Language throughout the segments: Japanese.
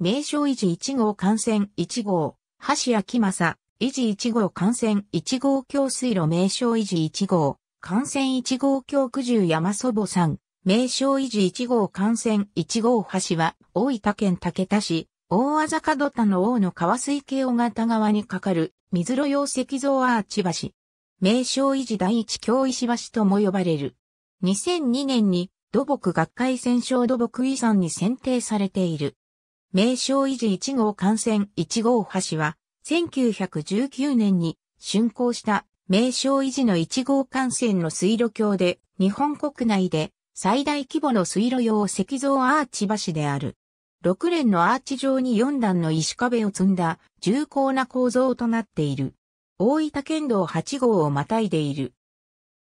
名称維持1号幹線1号、橋木正、維持1号幹線1号橋水路名称維持1号、幹線1号橋九十山祖母さん、名称維持1号幹線1号橋は、大分県竹田市、大和坂戸田の王の川水系尾形川に架かる、水路用石像アーチ橋。名称維持第一京石橋とも呼ばれる。2002年に土木学会戦勝土木遺産に選定されている。名称維持1号幹線1号橋は、1919年に竣工した名称維持の1号幹線の水路橋で、日本国内で最大規模の水路用石像アーチ橋である。6連のアーチ状に4段の石壁を積んだ重厚な構造となっている。大分県道8号をまたいでいる。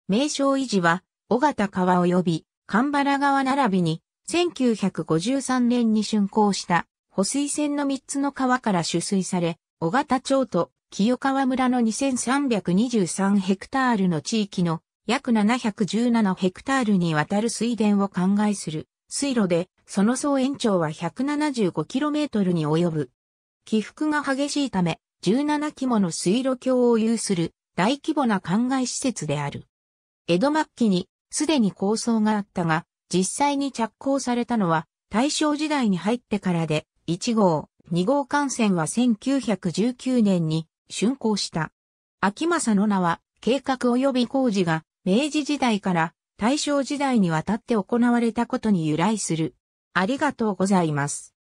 名称維持は、尾形川及び、神原川並びに、1953年に竣工した保水線の3つの川から取水され、小型町と清川村の2323ヘクタールの地域の約717ヘクタールにわたる水田を灌漑する水路で、その総延長は 175km に及ぶ。起伏が激しいため、17基もの水路橋を有する大規模な灌漑施設である。江戸末期にすでに構想があったが、実際に着工されたのは大正時代に入ってからで、1号、2号艦船は1919年に竣工した。秋政の名は計画及び工事が明治時代から大正時代にわたって行われたことに由来する。ありがとうございます。